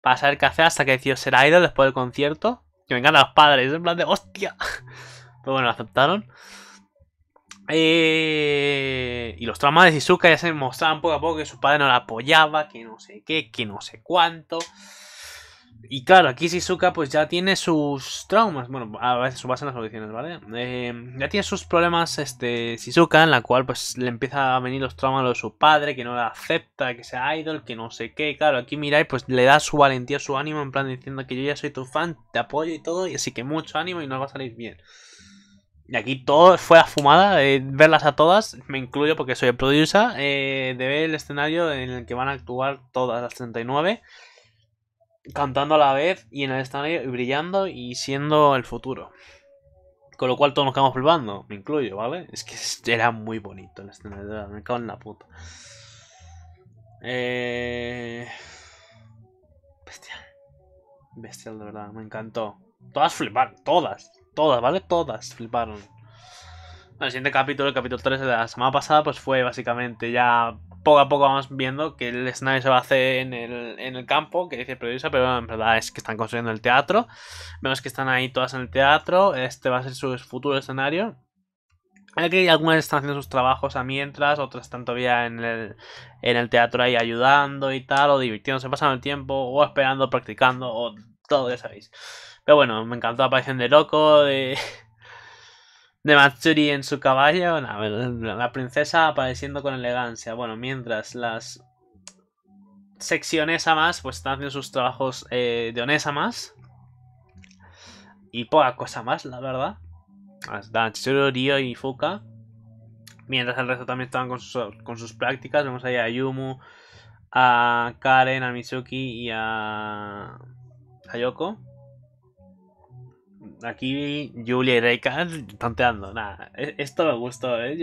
A: para saber qué hacer hasta que decidió ser Idol después del concierto. Que me encantan los padres, en plan de ¡hostia! Pero bueno, aceptaron. Eh, y los traumas de Shizuka ya se mostraban poco a poco que su padre no la apoyaba, que no sé qué, que no sé cuánto. Y claro, aquí Shizuka pues ya tiene sus traumas. Bueno, a veces su base en las audiciones, ¿vale? Em, ya tiene sus problemas este Shizuka, en la cual pues le empieza a venir los traumas de su padre, que no la acepta, que sea idol, que no sé qué. Claro, aquí Mirai pues le da su valentía, su ánimo, en plan diciendo que yo ya soy tu fan, te apoyo y todo, y así que mucho ánimo y nos va a salir bien. Y aquí todo fue a fumada, eh, verlas a todas, me incluyo porque soy el producer, eh, de ver el escenario en el que van a actuar todas las 39, cantando a la vez y en el escenario brillando y siendo el futuro. Con lo cual todos nos quedamos flipando, me incluyo, ¿vale? Es que era muy bonito el escenario, me cago en la puta. Eh, Bestial. Bestial, de verdad, me encantó. Todas fliparon, todas. Todas, ¿vale? Todas fliparon. el siguiente capítulo, el capítulo 3 de la semana pasada, pues fue básicamente ya poco a poco vamos viendo que el escenario se va a hacer en el, campo, que dice el periodista, pero en verdad es que están construyendo el teatro. Vemos que están ahí todas en el teatro. Este va a ser su futuro escenario. Aquí algunas están haciendo sus trabajos a mientras, otras están todavía en el, en el teatro ahí ayudando y tal, o divirtiéndose, pasando el tiempo, o esperando, practicando, o todo, ya sabéis. Pero bueno, me encantó la aparición de Loco, de, de Matsuri en su caballo. la princesa apareciendo con elegancia. Bueno, mientras las secciones a más, pues están haciendo sus trabajos eh, de onesa más. Y poca cosa más, la verdad. Ryo y Fuka. Mientras el resto también estaban con sus, prácticas. Vemos ahí a Yumu, a Karen, a Mitsuki y a, a Yoko aquí Julia y Reika tonteando, nada. E-, esto me gustó. ¿eh?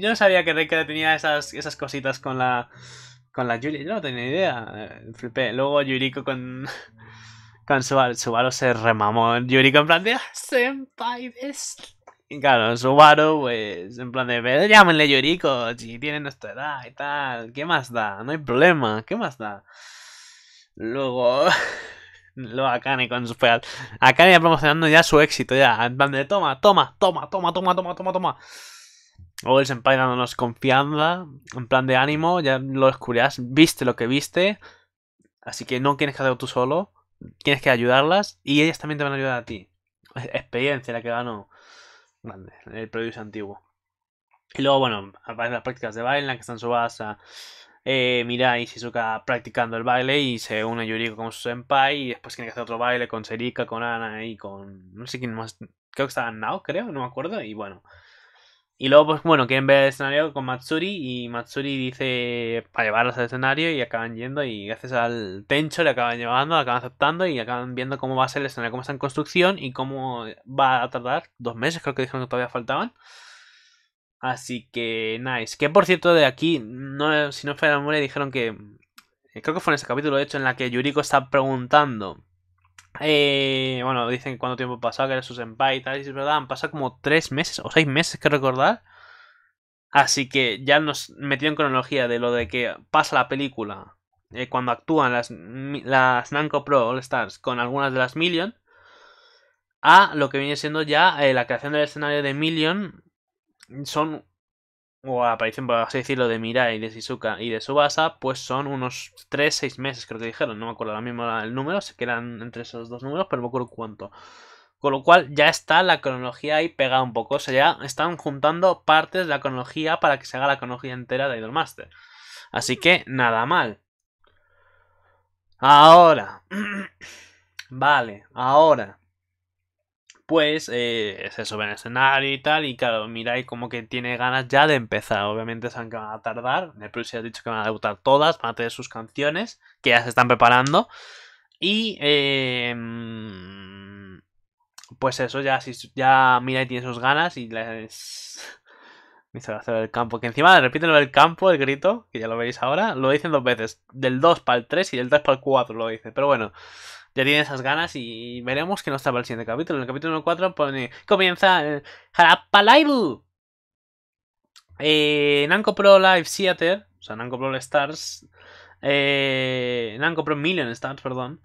A: Yo, no sabía que Reika tenía esas, esas cositas con la con la Julia. Yo no tenía idea. Eh, flipé. Luego Yuriko con. Con Subaru. se remamó. Yuriko en plan de. Ah, senpai Y claro, Subaru, pues. En plan de. Llámenle Yuriko. Si tienen nuestra edad y tal. ¿Qué más da? No hay problema. ¿Qué más da? Luego. Lo Akane con su feal. Akane ya promocionando ya su éxito, ya. En plan de toma, toma, toma, toma, toma, toma, toma, toma. O el senpai dándonos confianza, en plan de ánimo, ya lo descubrirás, viste lo que viste, así que no tienes que hacerlo tú solo, tienes que ayudarlas y ellas también te van a ayudar a ti. Experiencia la que ganó el produce antiguo. Y luego, bueno, aparecen las prácticas de baile que están subadas a, eh, Mirai y Shizuka practicando el baile y se une Yuriko con su senpai y después tiene que hacer otro baile con Serika, con Ana y con... no sé quién más... creo que estaba Nao, creo, no me acuerdo, y bueno. Y luego, pues bueno, quieren ver el escenario con Matsuri y Matsuri dice para llevarlos al escenario y acaban yendo y gracias al Tencho le acaban llevando, le acaban aceptando y acaban viendo cómo va a ser el escenario, cómo está en construcción y cómo va a tardar dos meses, creo que dijeron que todavía faltaban. Así que nice. Que por cierto, de aquí, no, si no fuera memoria, dijeron que. Eh, creo que fue en ese capítulo, de hecho, en la que Yuriko está preguntando. Eh, bueno, dicen cuánto tiempo pasó que era su senpai y tal. Y es verdad, han pasado como tres meses o seis meses que recordar. Así que ya nos metió en cronología de lo de que pasa la película. Eh, cuando actúan las, las Namco Pro All Stars con algunas de las Million. A lo que viene siendo ya eh, la creación del escenario de Million son, o aparecen, por así decirlo, de Mirai, de Shizuka y de Subasa, pues son unos 3-6 meses, creo que dijeron. No me acuerdo ahora mismo el número, se que entre esos dos números, pero no me acuerdo cuánto. Con lo cual ya está la cronología ahí pegada un poco. O sea, ya están juntando partes de la cronología para que se haga la cronología entera de Idolmaster. Así que nada mal. Ahora. Vale, ahora pues eh, eso, sube el escenario y tal, y claro, Mirai como que tiene ganas ya de empezar. Obviamente saben que van a tardar, Neprus ya ha dicho que van a debutar todas, van a tener sus canciones, que ya se están preparando, y... Em, pues eso, ya, si, ya Mirai tiene sus ganas y les... Me hacer el campo. Que encima repiten lo del campo, el grito, que ya lo veis ahora. Lo dicen dos veces. Del 2 para el 3 y del 3 para el 4 lo dice. Pero bueno ya tiene esas ganas y veremos que no estaba el siguiente capítulo. En el capítulo 4 pone, comienza el Live! Eh, eh Pro Live Theater, o sea, Nanco Pro Stars, eh, Pro Million Stars, perdón,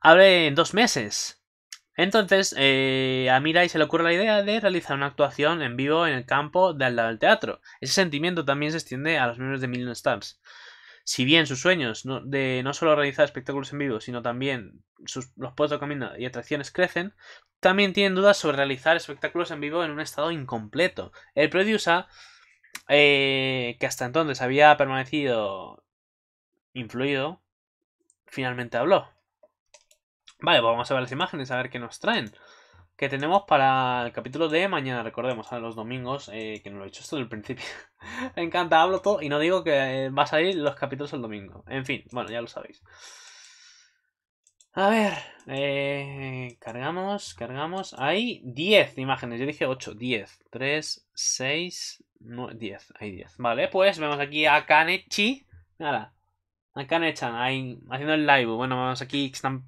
A: abre en dos meses. Entonces, eh, a Mirai se le ocurre la idea de realizar una actuación en vivo en el campo de lado del teatro. Ese sentimiento también se extiende a los miembros de Million Stars. Si bien sus sueños de no solo realizar espectáculos en vivo, sino también sus, los puestos de camino y atracciones crecen, también tienen dudas sobre realizar espectáculos en vivo en un estado incompleto. El producer, eh, que hasta entonces había permanecido influido, finalmente habló. Vale, pues vamos a ver las imágenes, a ver qué nos traen que tenemos para el capítulo de mañana, recordemos, a los domingos, eh, que no lo he hecho esto del principio. Me encanta, hablo todo y no digo que eh, va a salir los capítulos el domingo. En fin, bueno, ya lo sabéis. A ver, eh, cargamos, cargamos. Hay 10 imágenes, yo dije 8, 10, 3, 6, 9, 10, hay 10. Vale, pues vemos aquí a Kanechi. Nada, Kanechan, ahí haciendo el live. Bueno, vamos aquí, están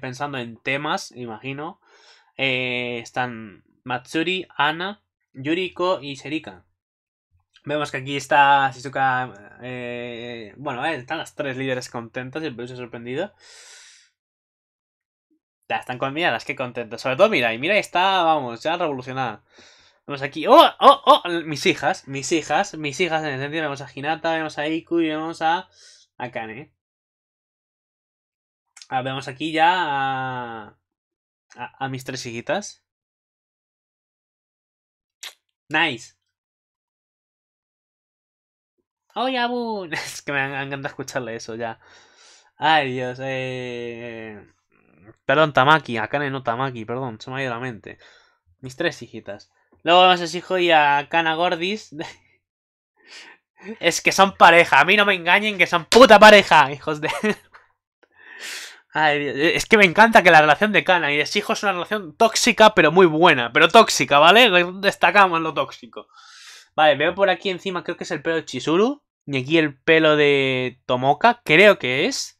A: pensando en temas, imagino. Eh, están Matsuri, Ana, Yuriko y Serika. Vemos que aquí está Shizuka. Eh, bueno, eh, están las tres líderes contentas y el se sorprendido. Ya, están con miradas, qué que contentas. Sobre todo mira y mira, está, vamos, ya revolucionada. Vemos aquí. ¡Oh! ¡Oh! ¡Oh! Mis hijas. Mis hijas. Mis hijas en el sentido. Vemos a Hinata, vemos a Iku y vemos a. a Kane. Ah, vemos aquí ya a a, mis tres hijitas. Nice. ya Abun! Es que me encanta escucharle eso ya. Ay, Dios. Eh... Perdón, Tamaki. Akane no Tamaki, perdón. Se me ha ido la mente. Mis tres hijitas. Luego vamos a hijo y a Kana Gordis. es que son pareja. A mí no me engañen que son puta pareja, hijos de... Eh, es que me encanta que la relación de Kana y de Shijo es una relación tóxica, pero muy buena. Pero tóxica, ¿vale? Destacamos lo tóxico. Vale, veo por aquí encima, creo que es el pelo de Chizuru. Y aquí el pelo de Tomoka, creo que es.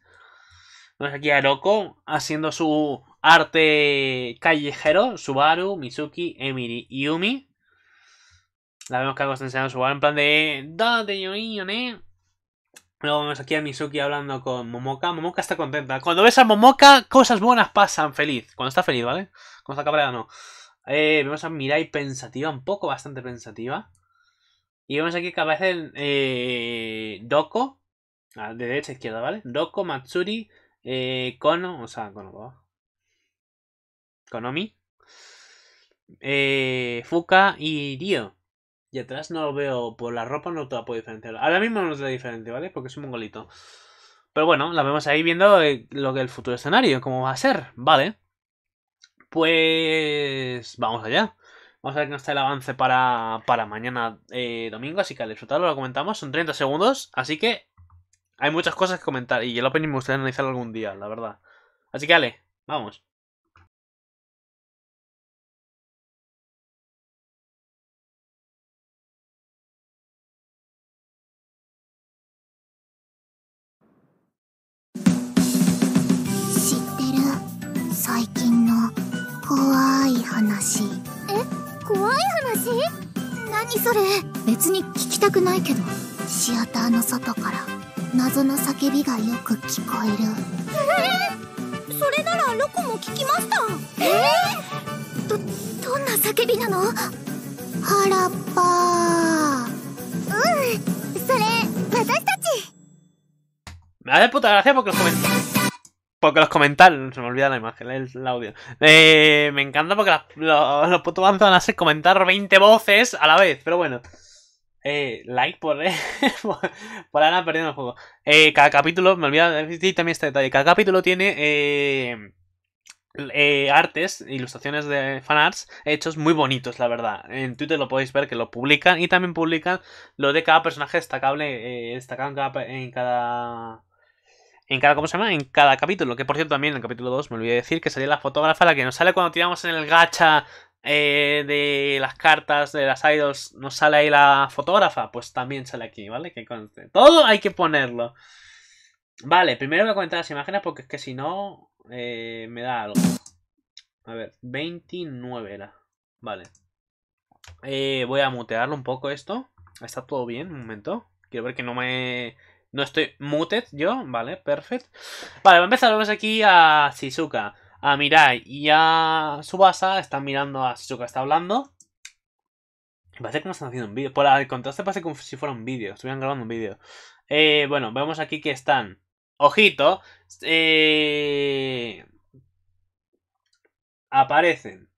A: Vemos aquí a Roko haciendo su arte callejero. Subaru, Mizuki, Emiri y Yumi. La vemos que algo está enseñando Subaru en plan de... yo, eh. Luego vemos aquí a Mizuki hablando con Momoka. Momoka está contenta. Cuando ves a Momoka, cosas buenas pasan. Feliz. Cuando está feliz, ¿vale? Cuando está cabreada, no. Eh, vemos a Mirai pensativa, un poco bastante pensativa. Y vemos aquí que aparecen eh, Doko, ah, de derecha a izquierda, ¿vale? Doko, Matsuri, eh, Kono, o sea, Kono, Konomi, eh, Fuka y Ryo. Y atrás no lo veo, por pues la ropa no te puedo diferenciar. Ahora mismo no es la diferencia, ¿vale? Porque es un mongolito. Pero bueno, la vemos ahí viendo eh, lo que el futuro escenario, cómo va a ser, ¿vale? Pues vamos allá. Vamos a ver que nos está el avance para, mañana eh, domingo, así que al disfrutarlo lo comentamos. Son 30 segundos, así que hay muchas cosas que comentar. Y el opening me gustaría analizar algún día, la verdad. Así que Ale, vamos. 話え怖い話何それ別に聞きたくないけどシアターの外から謎の叫びがよく聞こえるえー、それならロコも聞きましたえー、どどんな叫びなの原っぱうんそれ私たち Me Porque los comentarios. Se me olvida la imagen, el, audio. Eh, me encanta porque los putos van a hacer comentar 20 voces a la vez, pero bueno. Eh, like por, eh, por, Ana perdiendo el juego. cada capítulo, me olvida decir también este detalle. Cada capítulo tiene artes, ilustraciones de fanarts hechos muy bonitos, la verdad. En Twitter lo podéis ver que lo publican y también publican lo de cada personaje destacable, destacado en cada en cada, ¿cómo se llama? En cada capítulo. Que por cierto, también en el capítulo 2 me olvidé decir que salía la fotógrafa, la que nos sale cuando tiramos en el gacha eh, de las cartas de las idols, nos sale ahí la fotógrafa. Pues también sale aquí, ¿vale? Que este, Todo hay que ponerlo. Vale, primero voy a comentar las imágenes porque es que si no, eh, me da algo. A ver, 29 era. Vale. Eh, voy a mutearlo un poco esto. Está todo bien, un momento. Quiero ver que no me no estoy muted yo, vale, perfecto. Vale, vamos a empezar, aquí a Shizuka, a Mirai y a Subasa. Están mirando a Shizuka, está hablando. Parece que no están haciendo un vídeo. Por el contraste parece como si fuera un vídeo, estuvieran grabando un vídeo. Eh, bueno, vemos aquí que están. Ojito. Eh, aparecen.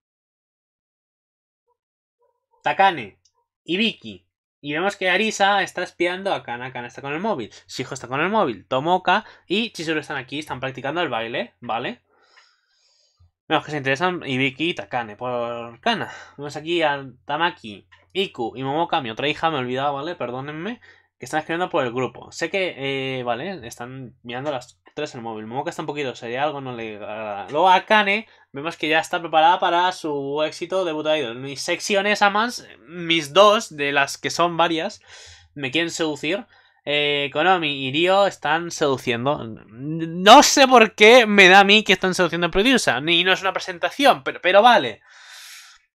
A: Takane. Vicky. Y vemos que Arisa está espiando a Kana. Kana está con el móvil. Shijo está con el móvil. Tomoka y Chizuru están aquí. Están practicando el baile, ¿vale? Vemos que se interesan Ibiki y Takane por Kana. Vemos aquí a Tamaki, Iku y Momoka, mi otra hija, me olvidaba, ¿vale? Perdónenme. Que están escribiendo por el grupo. Sé que, eh, ¿vale? Están mirando las en el móvil. que está un poquito sería algo no le Luego a Kane vemos que ya está preparada para su éxito debut Mis secciones, a más, mis dos, de las que son varias, me quieren seducir. Eh, Konami y Ryo están seduciendo. No sé por qué me da a mí que están seduciendo a Producer. Ni no es una presentación, pero, pero vale.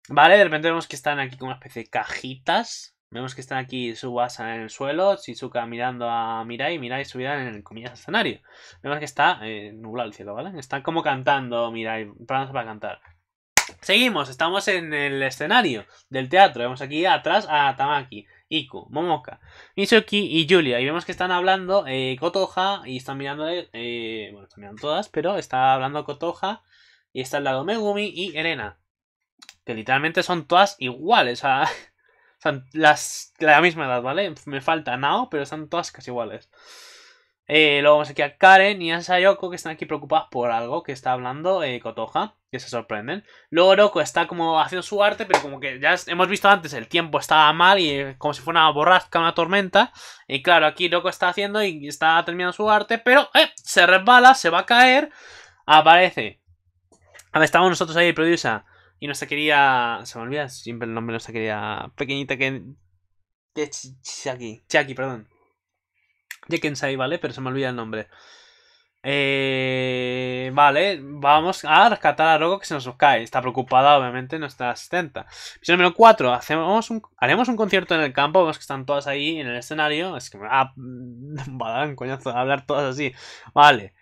A: Vale, de repente vemos que están aquí con una especie de cajitas. Vemos que están aquí Subasa en el suelo, Shizuka mirando a Mirai, Mirai subida en el comillas escenario. Vemos que está eh, nublado el cielo, ¿vale? están como cantando Mirai, preparándose para cantar. Seguimos, estamos en el escenario del teatro. Vemos aquí atrás a Tamaki, Iku, Momoka, Misuki y Julia. Y vemos que están hablando eh, Kotoha y están mirando... Eh, bueno, están mirando todas, pero está hablando Kotoha y está al lado Megumi y Elena. Que literalmente son todas iguales. O son las, la misma edad, ¿vale? Me falta Nao, pero están todas casi iguales. Eh, luego vamos aquí a Karen y a Sayoko, que están aquí preocupadas por algo que está hablando eh, Kotoha, que se sorprenden. Luego Roko está como haciendo su arte, pero como que ya hemos visto antes, el tiempo estaba mal y eh, como si fuera una borrasca, una tormenta. Y claro, aquí Roko está haciendo y está terminando su arte, pero eh, se resbala, se va a caer, aparece. A ver, estamos nosotros ahí, producer. Y nuestra quería Se me olvida siempre el nombre de nuestra pequeñita que. que Chaki, perdón. perdón. Jekensai, ¿vale? Pero se me olvida el nombre. Eh, vale, vamos a rescatar a Rogo que se nos cae. Está preocupada, obviamente, nuestra asistenta. Misión número 4. Hacemos un, haremos un concierto en el campo. Vemos que están todas ahí en el escenario. Es que me va, a dar un coñazo hablar todas así. Vale.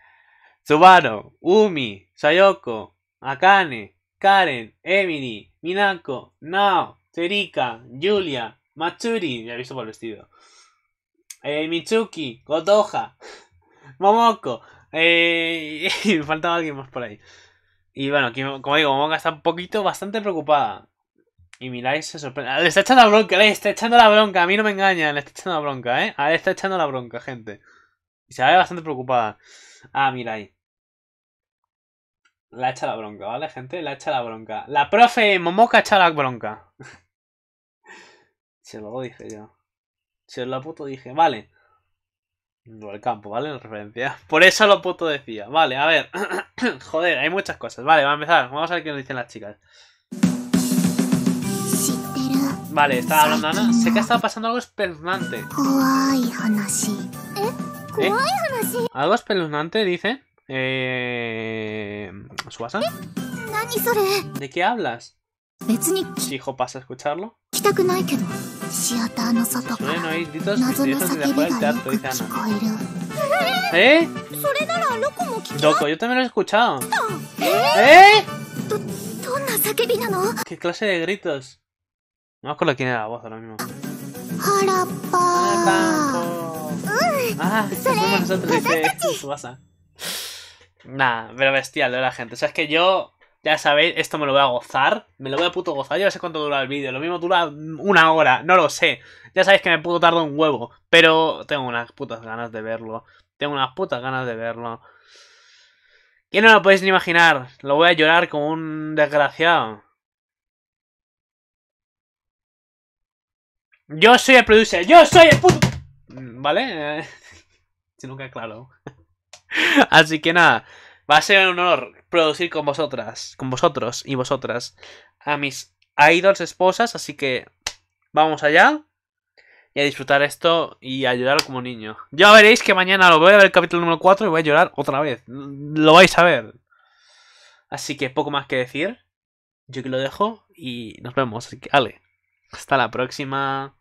A: Subaru. Umi, Sayoko, Akane, Karen, Emily, Minako, Nao, Terika, Julia, Matsuri, ya he visto por el vestido, eh, Mitsuki, Kotoha. Momoko, eh, faltaba alguien más por ahí. Y bueno, como digo, Momoka está un poquito bastante preocupada. Y Mirai se sorprende. Ah, le está echando la bronca, le está echando la bronca. A mí no me engañan, le está echando la bronca, ¿eh? A ah, está echando la bronca, gente. Y se ve bastante preocupada. Ah, Mirai. La echa la bronca, ¿vale, gente? La echa la bronca. La profe Momoka echa la bronca. Se lo dije yo. Se lo puto dije, vale. No, el campo, ¿vale? En referencia. Por eso lo puto decía. Vale, a ver. Joder, hay muchas cosas. Vale, vamos a empezar. Vamos a ver qué nos dicen las chicas. Vale, estaba hablando Sé que ha estado pasando algo espeluznante. ¿Eh? ¿Eh? ¿Algo espeluznante? Dice. Eh... ¿Suasa? ¿De qué hablas? Chijo, pasa a escucharlo. Suelen oír gritos misteriosos de afuera del teatro, dice Ana. ¿Eh? Loco, yo también lo he escuchado. ¿Eh? ¿Eh? ¿Qué clase de gritos? No me acuerdo quién era la voz ahora mismo. ¡Harapo! ¡Ah! Somos nosotros, dice Subasa. Nada, pero bestial de la gente. O sea, es que yo, ya sabéis, esto me lo voy a gozar. Me lo voy a puto gozar. Yo no sé cuánto dura el vídeo. Lo mismo dura una hora, no lo sé. Ya sabéis que me puto tardo un huevo. Pero tengo unas putas ganas de verlo. Tengo unas putas ganas de verlo. Que no lo podéis ni imaginar. Lo voy a llorar como un desgraciado. Yo soy el producer. Yo soy el puto... ¿Vale? si nunca claro. Así que nada, va a ser un honor producir con vosotras, con vosotros y vosotras, a mis idols esposas, así que vamos allá y a disfrutar esto y a llorar como niño. Ya veréis que mañana lo voy a ver el capítulo número 4 y voy a llorar otra vez. Lo vais a ver. Así que poco más que decir. Yo que lo dejo y nos vemos. Así que, ale. Hasta la próxima.